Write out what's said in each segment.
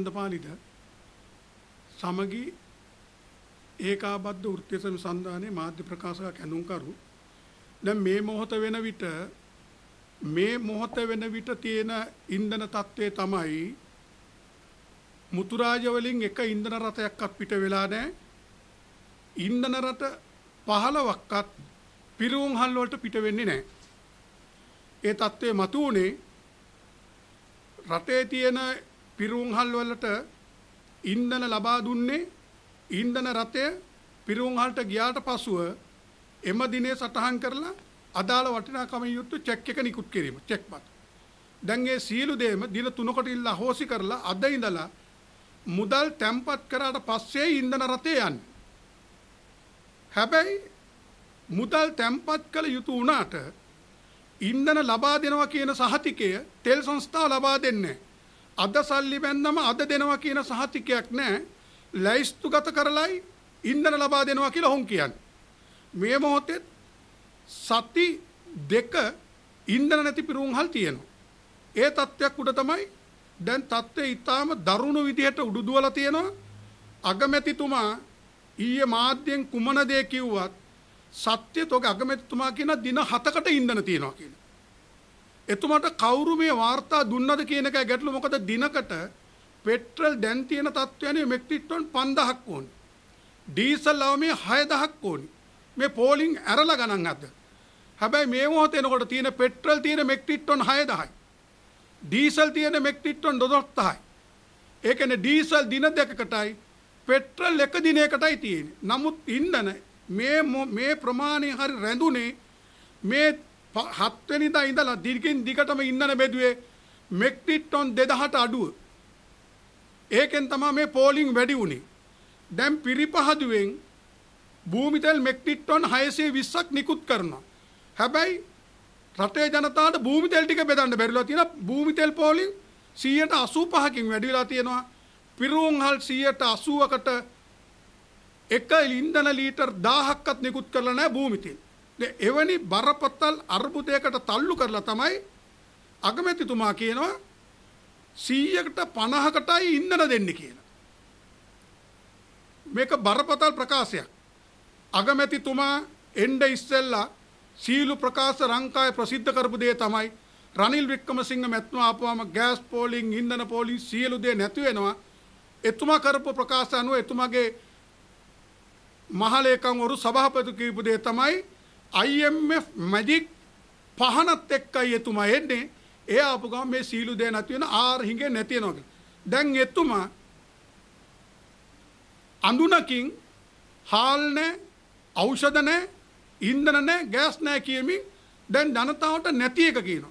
නන්දපාලිද සමගි ඒකාබද්ධ වෘත්ති සම්සන්දානයේ මාධ්‍ය ප්‍රකාශක කැණුම්කරු දැන් මේ මොහොත වෙන විට මේ මොහොත වෙන විට තියෙන ඉන්ධන තත්ත්වය තමයි මුතුරාජ වලින් එක ඉන්ධන රථයක්වත් පිට වෙලා නැහැ ඉන්ධන රට 15ක්වත් පිරුම් හල් වලට පිට වෙන්නේ නැහැ ඒ தત્ත්වය මතුවුනේ රටේ තියෙන පිරුම්හල් වලට ඉන්ධන ලබා දුන්නේ ඉන්ධන රථය පිරුම්හල්ට ගියාට පසුව එම දිනේ සටහන් කරලා අදාළ වටිනාකමින් යුක්ත චෙක් එක නිකුත් කිරීම චෙක්පත්. දැන් ඒ සියලු දේම දින 3කට ඉල්ලා හොසි කරලා අද ඉඳලා මුදල් තැම්පත් කරාට පස්සේ ඉන්ධන රථය යන්නේ. හැබැයි මුදල් තැම්පත් කළ යුතු වුණාට ඉන්ධන ලබා දෙනවා කියන සහතිකය තෙල් සංස්ථා ලබා දෙන්නේ නැහැ. අද සල්ලි බැන්දම අද දෙනවා කියන සහතිකයක් නැහැ. ලැයිස්තුගත කරලයි ඉන්ධන ලබා දෙනවා කියලා හොන් කියන්නේ. මේ මොහොතේ සති දෙක ඉන්ධන නැති පිරුම්හල් තියෙනවා. ඒ තත්ත්වයක් උඩ තමයි දැන් තත්ත්වය ඊටාම දරුණු විදිහට උඩුදුවලා තියෙනවා. අගමැතිතුමා ඊයේ මාධ්‍යෙන් කුමන දේ කිව්වත් සත්‍ය තෝග අගමැතිතුමා කියන දින 7කට ඉන්ධන තියෙනවා කියලා. එතුමට කවුරු මේ වාර්තා දුන්නද කියන එක ගැටලු මොකද දිනකට පෙට්‍රල් දැන් තියෙන තත්ත්වයනේ මෙට්‍රික් ටොන් 5000ක් ඕනි. ඩීසල් අවමේ 6000ක් ඕනි. මේ පෝලිං ඇරලා ගණන් අද. හැබැයි මේ මොහොතේ එනකොට තියෙන පෙට්‍රල් තියෙන මෙට්‍රික් ටොන් 6000යි. ඩීසල් තියෙන මෙට්‍රික් ටොන් 12000යි. ඒ කියන්නේ ඩීසල් දින දෙකකටයි පෙට්‍රල් එක දිනයකටයි තියෙන්නේ. නමුත් ඉන්ධන මේ මේ ප්‍රමාණය හරි රැඳුනේ මේ හත්වෙනිදා ඉඳලා දිගින් දිගටම ඉන්ධන බෙදුවේ මෙක්ට්‍රික් ටොන් 2000ට අඩුව. ඒකෙන් තමයි මේ පෝලිං වැඩි වුණේ. දැන් පිරිපහදුවෙන් භූමිතෙල් මෙක්ට්‍රික් ටොන් 620ක් නිකුත් කරනවා. හැබැයි රටේ ජනතාවට භූමිතෙල් ටික බෙදන්න බැරිලා තියෙන භූමිතෙල් පෝලිං 185කින් වැඩි වෙලා තියෙනවා. පිරූන්හල් 180කට එක ඉන්ධන ලීටර් 1000ක්වත් නිකුත් කරලා නැහැ භූමිතෙල්. එවැනි බරපතල් අර්බුදයකට තල්ලු කරලා තමයි අගමැතිතුමා කියනවා 100කට 50කටයි ඉන්ධන දෙන්නේ කියලා. මේක බරපතල් ප්‍රකාශයක්. අගමැතිතුමා එන්න ඉස්සෙල්ලා සීලු ප්‍රකාශ ලංකාවේ ප්‍රසිද්ධ කරපු දේ තමයි රනිල් වික්‍රමසිංහ මැතිතුමා ආපුවාම ගෑස් පෝලිං ඉන්ධන පෝලිං සියලු දේ නැති වෙනවා. එතුමා කරපු ප්‍රකාශ අනුව එතුමාගේ මහලේකම් වරු සභාපති කීපු දේ තමයි IMF මැජික් පහනත් එක්කයි එතුමා එන්නේ. එයා ආපු ගමන් මේ සීළු දේ නැති වෙන ආර් හිඟේ නැති වෙනවා කියලා. දැන් එතුමා අඳුනකින් හාල් නැහැ, ඖෂධ නැහැ, ඉන්ධන නැහැ, ගෑස් නැහැ කියමින් දැන් ජනතාවට නැති එක කියනවා.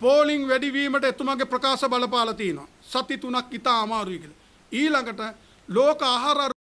පෝලිං වැඩි වීමට එතුමාගේ ප්‍රකාශ බලපාලා තිනවා. සති තුනක් ඉතා අමාරුයි කියලා. ඊළඟට ලෝක ආහාර